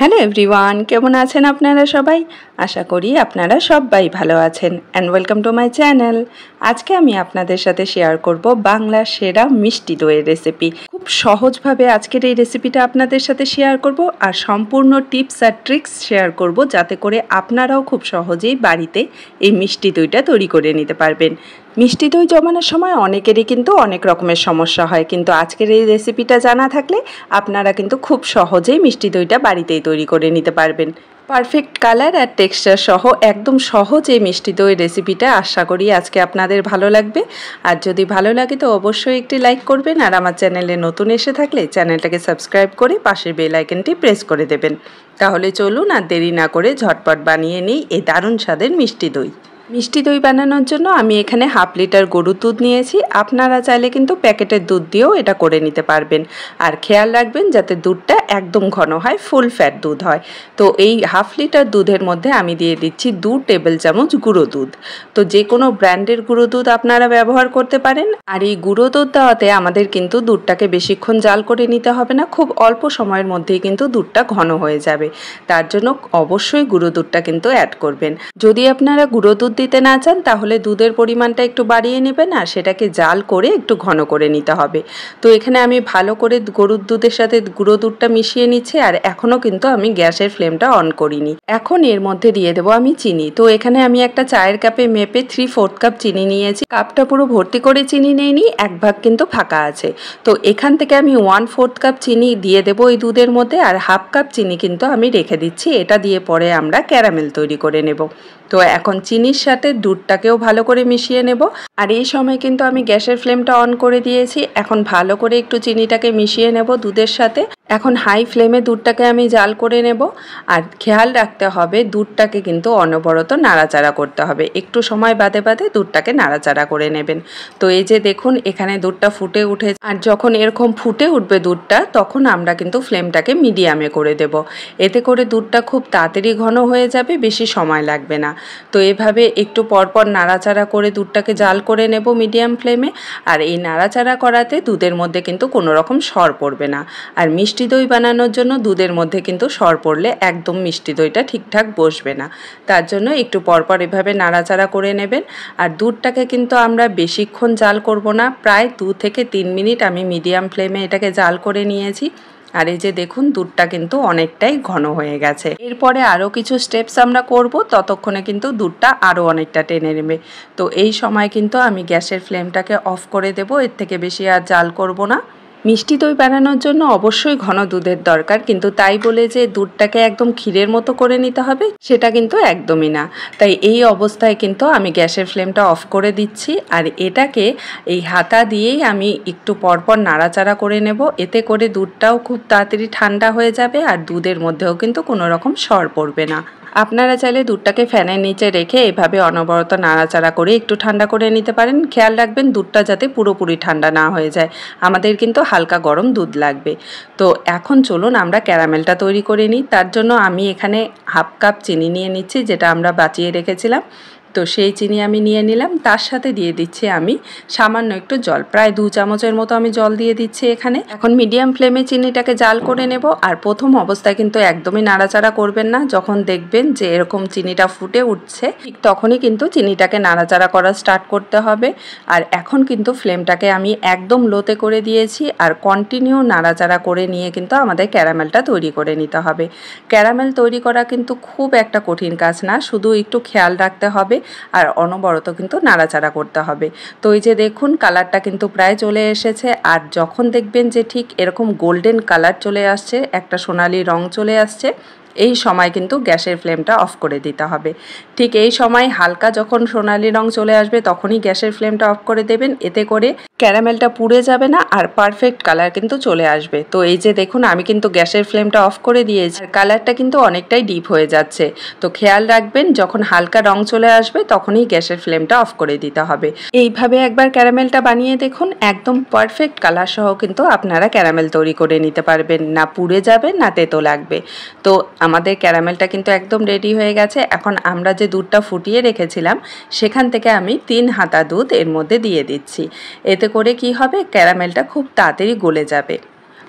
hello everyone কেমন আছেন আপনারা সবাই আশা করি আপনারা সবাই ভালো আছেন and welcome to my channel আজকে আমি আপনাদের সাথে শেয়ার করব বাংলার সেরা মিষ্টি দইয়ের রেসিপি খুব সহজভাবে আজকের এই রেসিপিটা আপনাদের সাথে শেয়ার করব আর সম্পূর্ণ টিপস আর ট্রিক্স শেয়ার করব যাতে করে আপনারাও খুব সহজেই বাড়িতে এই মিষ্টি দইটা তৈরি করে নিতে পারবেন মিষ্টি দই জমানোর সময় অনেকেরই কিন্তু অনেক রকমের সমস্যা হয় কিন্তু আজকের এই রেসিপিটা জানা থাকলে আপনারা কিন্তু খুব সহজেই মিষ্টি দইটা বাড়িতেই তৈরি করে নিতে পারবেন পারফেক্ট কালার আর টেক্সচার সহ একদম সহজ এই মিষ্টি দই রেসিপিটা আশা করি আজকে আপনাদের ভালো লাগবে আর যদি ভালো লাগে তো অবশ্যই একটি লাইক করবেন আর আমার চ্যানেলে নতুন এসে থাকলে চ্যানেলটাকে সাবস্ক্রাইব করে পাশের বেল আইকনটি প্রেস করে দেবেন তাহলে চলুন আর দেরি না করে ঝটপট বানিয়ে নিই এই দারুণ স্বাদের মিষ্টি দই মিষ্টি দই বানানোর জন্য আমি এখানে হাফ লিটার গরুর দুধ নিয়েছি আপনারা চাইলে কিন্তু প্যাকেটের দুধ দিয়েও এটা করে নিতে পারবেন আর খেয়াল রাখবেন যাতে দুধটা একদম ঘন হয় ফুল ফ্যাট দুধ হয় তো এই হাফ লিটার দুধের মধ্যে আমি দিয়ে দিচ্ছি দু টেবিল চামচ গুঁড়ো দুধ তো যে কোনো ব্র্যান্ডের গুঁড়ো দুধ আপনারা ব্যবহার করতে পারেন আর এই গুঁড়ো দুধ দেওয়াতে আমাদের কিন্তু দুধটাকে বেশিক্ষণ জাল করে নিতে হবে না খুব অল্প সময়ের মধ্যেই কিন্তু দুধটা ঘন হয়ে যাবে তার জন্য অবশ্যই গুঁড়ো দুধটা কিন্তু অ্যাড করবেন যদি আপনারা গুঁড়ো দুধ দিতে না চান তাহলে দুধের পরিমাণটা একটু বাড়িয়ে নেবেন আর সেটাকে জাল করে একটু ঘন করে নিতে হবে তো এখানে আমি ভালো করে গরুর দুধের সাথে গুঁড়ো দুধটা মিশিয়ে নিচ্ছি আর এখনও কিন্তু আমি গ্যাসের ফ্লেমটা অন করিনি এখন এর মধ্যে দিয়ে দেবো আমি চিনি তো এখানে আমি একটা চায়ের কাপে মেপে থ্রি ফোর্থ কাপ চিনি নিয়েছি কাপটা পুরো ভর্তি করে চিনি নেইনি এক ভাগ কিন্তু ফাঁকা আছে তো এখান থেকে আমি ওয়ান ফোর্থ কাপ চিনি দিয়ে দেবো এই দুধের মধ্যে আর হাফ কাপ চিনি কিন্তু আমি রেখে দিচ্ছি এটা দিয়ে পরে আমরা ক্যারামেল তৈরি করে নেব তো এখন চিনির সাথে দুধটাকেও ভালো করে মিশিয়ে নেব আর এই সময় কিন্তু আমি গ্যাসের ফ্লেমটা অন করে দিয়েছি এখন ভালো করে একটু চিনিটাকে মিশিয়ে নেব দুধের সাথে এখন হাই ফ্লেমে দুধটাকে আমি জাল করে নেব আর খেয়াল রাখতে হবে দুধটাকে কিন্তু অনবরত নাড়াচাড়া করতে হবে একটু সময় বাদে বাদে দুধটাকে নাড়াচাড়া করে নেবেন তো এই যে দেখুন এখানে দুধটা ফুটে উঠে আর যখন এরকম ফুটে উঠবে দুধটা তখন আমরা কিন্তু ফ্লেমটাকে মিডিয়ামে করে দেব এতে করে দুধটা খুব তাড়াতাড়ি ঘন হয়ে যাবে বেশি সময় লাগবে না তো এভাবে একটু পরপর নাড়াচাড়া করে দুধটাকে জাল করে নেব মিডিয়াম ফ্লেমে আর এই নাড়াচাড়া করাতে দুধের মধ্যে কিন্তু কোনো রকম সর পড়বে না আর মিষ্টি মিষ্টি দই বানানোর জন্য দুধের মধ্যে কিন্তু সর পড়লে একদম মিষ্টি দইটা ঠিকঠাক বসবে না তার জন্য একটু পরপর এভাবে নাড়াচাড়া করে নেবেন আর দুধটাকে কিন্তু আমরা বেশিক্ষণ জাল করব না প্রায় দু থেকে তিন মিনিট আমি মিডিয়াম ফ্লেমে এটাকে জাল করে নিয়েছি আর এই যে দেখুন দুধটা কিন্তু অনেকটাই ঘন হয়ে গেছে এরপরে আরও কিছু স্টেপস আমরা করব ততক্ষণে কিন্তু দুধটা আরও অনেকটা টেনে নেবে তো এই সময় কিন্তু আমি গ্যাসের ফ্লেমটাকে অফ করে দেব এর থেকে বেশি আর জাল করব না মিষ্টি দই বানানোর জন্য অবশ্যই ঘন দুধের দরকার কিন্তু তাই বলে যে দুধটাকে একদম ক্ষীরের মতো করে নিতে হবে সেটা কিন্তু একদমই না তাই এই অবস্থায় কিন্তু আমি গ্যাসের ফ্লেমটা অফ করে দিচ্ছি আর এটাকে এই হাতা দিয়েই আমি একটু পরপর নাড়াচাড়া করে নেব এতে করে দুধটাও খুব তাড়াতাড়ি ঠান্ডা হয়ে যাবে আর দুধের মধ্যেও কিন্তু কোনো রকম সর পড়বে না আপনারা চাইলে দুধটাকে ফ্যানের নিচে রেখে এভাবে অনবরত নাড়াচাড়া করে একটু ঠান্ডা করে নিতে পারেন খেয়াল রাখবেন দুধটা যাতে পুরোপুরি ঠান্ডা না হয়ে যায় আমাদের কিন্তু হালকা গরম দুধ লাগবে তো এখন চলুন আমরা ক্যারামেলটা তৈরি করে নিই তার জন্য আমি এখানে হাফ কাপ চিনি নিয়ে নিচ্ছি যেটা আমরা বাঁচিয়ে রেখেছিলাম তো সেই চিনি আমি নিয়ে নিলাম তার সাথে দিয়ে দিচ্ছি আমি সামান্য একটু জল প্রায় দু চামচের মতো আমি জল দিয়ে দিচ্ছি এখানে এখন মিডিয়াম ফ্লেমে চিনিটাকে জাল করে নেব আর প্রথম অবস্থায় কিন্তু একদমই নাড়াচাড়া করবেন না যখন দেখবেন যে এরকম চিনিটা ফুটে উঠছে ঠিক তখনই কিন্তু চিনিটাকে নাড়াচাড়া করা স্টার্ট করতে হবে আর এখন কিন্তু ফ্লেমটাকে আমি একদম লোতে করে দিয়েছি আর কন্টিনিউ নাড়াচাড়া করে নিয়ে কিন্তু আমাদের ক্যারামেলটা তৈরি করে নিতে হবে ক্যারামেল তৈরি করা কিন্তু খুব একটা কঠিন কাজ না শুধু একটু খেয়াল রাখতে হবে আর অনবরত কিন্তু নাড়াচাড়া করতে হবে তো এই যে দেখুন কালারটা কিন্তু প্রায় চলে এসেছে আর যখন দেখবেন যে ঠিক এরকম গোল্ডেন কালার চলে আসছে একটা সোনালি রং চলে আসছে এই সময় কিন্তু গ্যাসের ফ্লেমটা অফ করে দিতে হবে ঠিক এই সময় হালকা যখন সোনালি রং চলে আসবে তখনই গ্যাসের ফ্লেমটা অফ করে দেবেন এতে করে ক্যারামেলটা পুড়ে যাবে না আর পারফেক্ট কালার কিন্তু চলে আসবে তো এই যে দেখুন আমি কিন্তু গ্যাসের ফ্লেমটা অফ করে দিয়েছি কালারটা কিন্তু অনেকটাই ডিপ হয়ে যাচ্ছে তো খেয়াল রাখবেন যখন হালকা রং চলে আসবে তখনই গ্যাসের ফ্লেমটা অফ করে দিতে হবে এইভাবে একবার ক্যারামেলটা বানিয়ে দেখুন একদম পারফেক্ট কালার সহ কিন্তু আপনারা ক্যারামেল তৈরি করে নিতে পারবেন না পুড়ে যাবে না তেতো লাগবে তো আমাদের ক্যারামেলটা কিন্তু একদম রেডি হয়ে গেছে এখন আমরা যে দুধটা ফুটিয়ে রেখেছিলাম সেখান থেকে আমি তিন হাতা দুধ এর মধ্যে দিয়ে দিচ্ছি এতে করে কি হবে ক্যারামেলটা খুব তাড়াতাড়ি গলে যাবে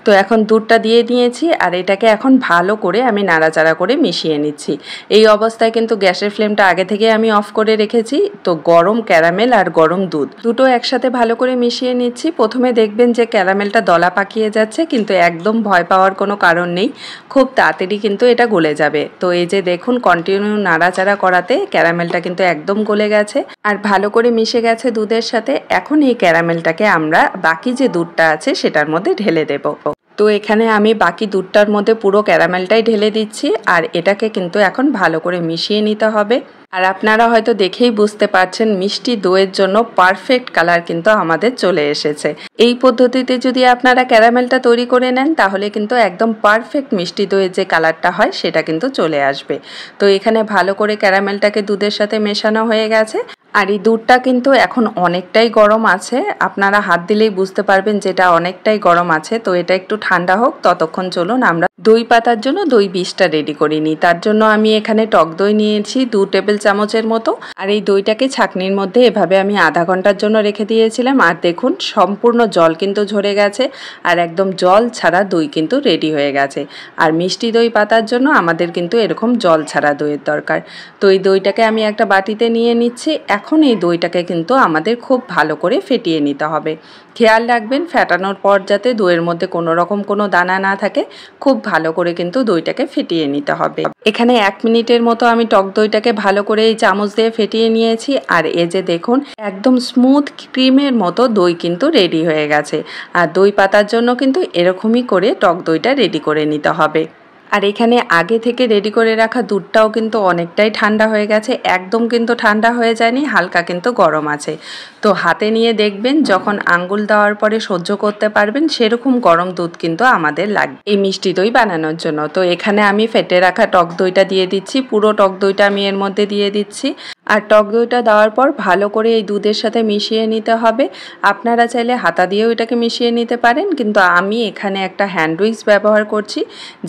তো এখন দুধটা দিয়ে নিয়েছি আর এটাকে এখন ভালো করে আমি নাড়াচাড়া করে মিশিয়ে নিচ্ছি এই অবস্থায় কিন্তু গ্যাসের ফ্লেমটা আগে থেকে আমি অফ করে রেখেছি তো গরম ক্যারামেল আর গরম দুধ দুটো একসাথে ভালো করে মিশিয়ে নিচ্ছি প্রথমে দেখবেন যে ক্যারামেলটা দলা পাকিয়ে যাচ্ছে কিন্তু একদম ভয় পাওয়ার কোনো কারণ নেই খুব তাড়াতাড়ি কিন্তু এটা গলে যাবে তো এই যে দেখুন কন্টিনিউ নাড়াচাড়া করাতে ক্যারামেলটা কিন্তু একদম গলে গেছে আর ভালো করে মিশে গেছে দুধের সাথে এখন এই ক্যারামেলটাকে আমরা বাকি যে দুধটা আছে সেটার মধ্যে ঢেলে দেবো তো এখানে আমি বাকি দুধটার মধ্যে পুরো ক্যারামেলটাই ঢেলে দিচ্ছি আর এটাকে কিন্তু এখন ভালো করে মিশিয়ে নিতে হবে আর আপনারা হয়তো দেখেই বুঝতে পারছেন মিষ্টি দইয়ের জন্য পারফেক্ট কালার কিন্তু আমাদের চলে এসেছে এই পদ্ধতিতে যদি আপনারা ক্যারামেলটা তৈরি করে নেন তাহলে কিন্তু একদম পারফেক্ট মিষ্টি দইয়ের যে কালারটা হয় সেটা কিন্তু চলে আসবে তো এখানে ভালো করে ক্যারামেলটাকে দুধের সাথে মেশানো হয়ে গেছে আর এই দুধটা কিন্তু এখন অনেকটাই গরম আছে আপনারা হাত দিলেই বুঝতে পারবেন যেটা অনেকটাই গরম আছে তো এটা একটু ঠান্ডা হোক ততক্ষণ চলুন আমরা দই পাতার জন্য দই বিষটা রেডি করে নিই তার জন্য আমি এখানে টক দই নিয়েছি দু টেবিল চামচের মতো আর এই দইটাকে ছাকনির মধ্যে এভাবে আমি আধা ঘন্টার জন্য রেখে দিয়েছিলাম আর দেখুন সম্পূর্ণ জল কিন্তু ঝরে গেছে আর একদম জল ছাড়া দই কিন্তু রেডি হয়ে গেছে আর মিষ্টি দই পাতার জন্য আমাদের কিন্তু এরকম জল ছাড়া দইয়ের দরকার তো এই দইটাকে আমি একটা বাটিতে নিয়ে নিচ্ছি এখন এই দইটাকে কিন্তু আমাদের খুব ভালো করে ফেটিয়ে নিতে হবে খেয়াল রাখবেন ফেটানোর পর যাতে দইয়ের মধ্যে কোনো রকম কোনো দানা না থাকে খুব ভালো করে কিন্তু দইটাকে ফেটিয়ে নিতে হবে এখানে এক মিনিটের মতো আমি টক দইটাকে ভালো করে এই চামচ দিয়ে ফেটিয়ে নিয়েছি আর এ যে দেখুন একদম স্মুথ ক্রিমের মতো দই কিন্তু রেডি হয়ে গেছে আর দই পাতার জন্য কিন্তু এরকমই করে টক দইটা রেডি করে নিতে হবে আর এখানে আগে থেকে রেডি করে রাখা দুধটাও কিন্তু অনেকটাই ঠান্ডা হয়ে গেছে একদম কিন্তু ঠান্ডা হয়ে যায়নি হালকা কিন্তু গরম আছে তো হাতে নিয়ে দেখবেন যখন আঙ্গুল দেওয়ার পরে সহ্য করতে পারবেন সেরকম গরম দুধ কিন্তু আমাদের লাগবে এই মিষ্টি দই বানানোর জন্য তো এখানে আমি ফেটে রাখা টক দইটা দিয়ে দিচ্ছি পুরো টক দইটা আমি এর মধ্যে দিয়ে দিচ্ছি আর টক দইটা দেওয়ার পর ভালো করে এই দুধের সাথে মিশিয়ে নিতে হবে আপনারা চাইলে হাতা দিয়েও এটাকে মিশিয়ে নিতে পারেন কিন্তু আমি এখানে একটা হ্যান্ড উইক্স ব্যবহার করছি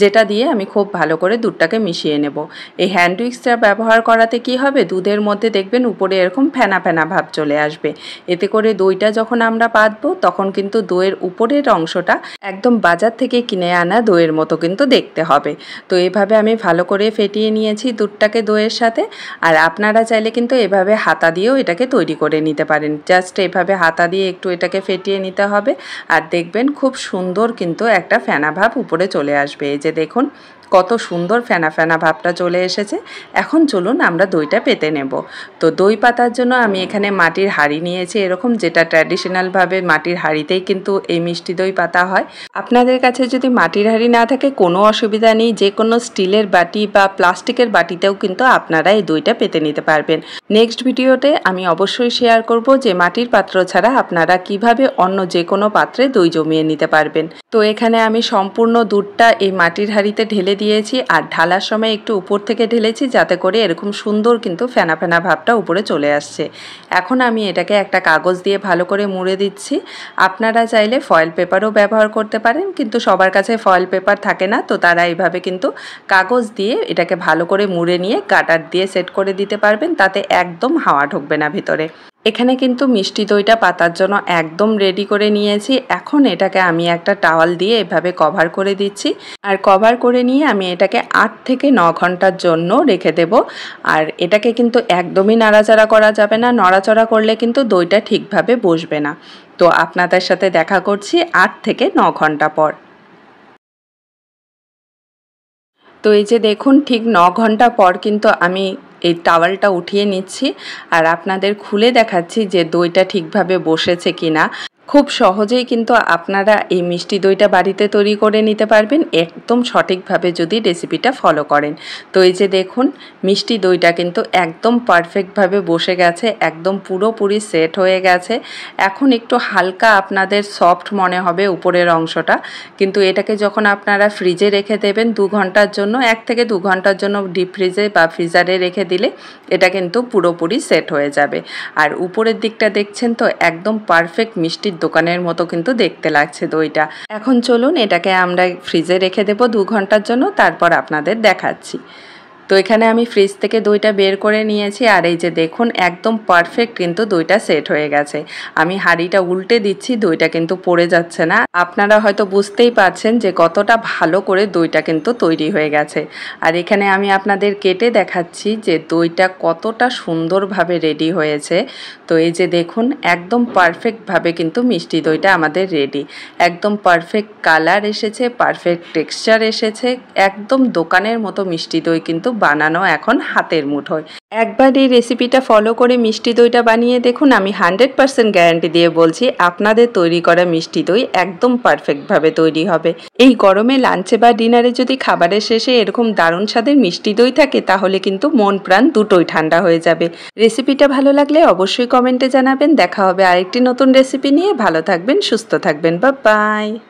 যেটা দিয়ে আমি খুব ভালো করে দুধটাকে মিশিয়ে নেব এই হ্যান্ড উইক্সটা ব্যবহার করাতে কি হবে দুধের মধ্যে দেখবেন উপরে এরকম ফেনা ফেনা ভাব চলে আসবে এতে করে দইটা যখন আমরা পাতবো তখন কিন্তু দইয়ের উপরের অংশটা একদম বাজার থেকে কিনে আনা দইয়ের মতো কিন্তু দেখতে হবে তো এভাবে আমি ভালো করে ফেটিয়ে নিয়েছি দুধটাকে দইয়ের সাথে আর আপনারা চাইলে চাইলে কিন্তু এভাবে হাতা দিয়েও এটাকে তৈরি করে নিতে পারেন জাস্ট এভাবে হাতা দিয়ে একটু এটাকে ফেটিয়ে নিতে হবে আর দেখবেন খুব সুন্দর কিন্তু একটা ফেনা ভাব উপরে চলে আসবে এই যে দেখুন কত সুন্দর ফেনা ফেনা ভাবটা চলে এসেছে এখন চলুন আমরা দইটা পেতে নেব তো দই পাতার জন্য আমি এখানে মাটির হাড়ি নিয়েছি এরকম যেটা ট্র্যাডিশনালভাবে মাটির হাড়িতেই কিন্তু এই মিষ্টি দই পাতা হয় আপনাদের কাছে যদি মাটির হাড়ি না থাকে কোনো অসুবিধা নেই যে কোনো স্টিলের বাটি বা প্লাস্টিকের বাটিতেও কিন্তু আপনারা এই দইটা পেতে নিতে পারবেন নেক্সট ভিডিওতে আমি অবশ্যই শেয়ার করব যে মাটির পাত্র ছাড়া আপনারা কিভাবে অন্য যে কোনো পাত্রে দই জমিয়ে নিতে পারবেন তো এখানে আমি সম্পূর্ণ দুধটা এই মাটির হাঁড়িতে ঢেলে দিয়েছি আর ঢালার সময় একটু উপর থেকে ঢেলেছি যাতে করে এরকম সুন্দর কিন্তু ফেনা ফেনা ভাবটা উপরে চলে আসছে এখন আমি এটাকে একটা কাগজ দিয়ে ভালো করে মুড়ে দিচ্ছি আপনারা চাইলে ফয়েল পেপারও ব্যবহার করতে পারেন কিন্তু সবার কাছে ফয়েল পেপার থাকে না তো তারা এইভাবে কিন্তু কাগজ দিয়ে এটাকে ভালো করে মুড়ে নিয়ে কাটার দিয়ে সেট করে দিতে পারবেন তাতে একদম হাওয়া ঢুকবে না ভিতরে এখানে কিন্তু মিষ্টি দইটা পাতার জন্য একদম রেডি করে নিয়েছি এখন এটাকে আমি একটা টাওয়াল দিয়ে এভাবে কভার করে দিচ্ছি আর কভার করে নিয়ে আমি এটাকে আট থেকে ন ঘন্টার জন্য রেখে দেব আর এটাকে কিন্তু একদমই নাড়াচাড়া করা যাবে না নড়াচড়া করলে কিন্তু দইটা ঠিকভাবে বসবে না তো আপনাদের সাথে দেখা করছি আট থেকে ন ঘন্টা পর তো এই যে দেখুন ঠিক ন ঘন্টা পর কিন্তু আমি এই টাওয়ালটা উঠিয়ে নিচ্ছি আর আপনাদের খুলে দেখাচ্ছি যে দইটা ঠিকভাবে বসেছে কিনা খুব সহজেই কিন্তু আপনারা এই মিষ্টি দইটা বাড়িতে তৈরি করে নিতে পারবেন একদম সঠিকভাবে যদি রেসিপিটা ফলো করেন তো এই যে দেখুন মিষ্টি দইটা কিন্তু একদম পারফেক্টভাবে বসে গেছে একদম পুরোপুরি সেট হয়ে গেছে এখন একটু হালকা আপনাদের সফট মনে হবে উপরের অংশটা কিন্তু এটাকে যখন আপনারা ফ্রিজে রেখে দেবেন দু ঘন্টার জন্য এক থেকে দু ঘন্টার জন্য ডিপ ফ্রিজে বা ফ্রিজারে রেখে দিলে এটা কিন্তু পুরোপুরি সেট হয়ে যাবে আর উপরের দিকটা দেখছেন তো একদম পারফেক্ট মিষ্টির দোকানের মতো কিন্তু দেখতে লাগছে দইটা এখন চলুন এটাকে আমরা ফ্রিজে রেখে দেবো দু ঘন্টার জন্য তারপর আপনাদের দেখাচ্ছি তো এখানে আমি ফ্রিজ থেকে দইটা বের করে নিয়েছি আর এই যে দেখুন একদম পারফেক্ট কিন্তু দইটা সেট হয়ে গেছে আমি হাঁড়িটা উল্টে দিচ্ছি দইটা কিন্তু পড়ে যাচ্ছে না আপনারা হয়তো বুঝতেই পারছেন যে কতটা ভালো করে দইটা কিন্তু তৈরি হয়ে গেছে আর এখানে আমি আপনাদের কেটে দেখাচ্ছি যে দইটা কতটা সুন্দরভাবে রেডি হয়েছে তো এই যে দেখুন একদম পারফেক্টভাবে কিন্তু মিষ্টি দইটা আমাদের রেডি একদম পারফেক্ট কালার এসেছে পারফেক্ট টেক্সচার এসেছে একদম দোকানের মতো মিষ্টি দই কিন্তু বানানো এখন হাতের মুঠোয় একবার এই রেসিপিটা ফলো করে মিষ্টি দইটা বানিয়ে দেখুন আমি হান্ড্রেড পারসেন্ট গ্যারান্টি দিয়ে বলছি আপনাদের তৈরি করা মিষ্টি দই একদম পারফেক্টভাবে তৈরি হবে এই গরমে লাঞ্চে বা ডিনারে যদি খাবারের শেষে এরকম দারুণ স্বাদের মিষ্টি দই থাকে তাহলে কিন্তু মন প্রাণ দুটোই ঠান্ডা হয়ে যাবে রেসিপিটা ভালো লাগলে অবশ্যই কমেন্টে জানাবেন দেখা হবে আরেকটি নতুন রেসিপি নিয়ে ভালো থাকবেন সুস্থ থাকবেন বা বাই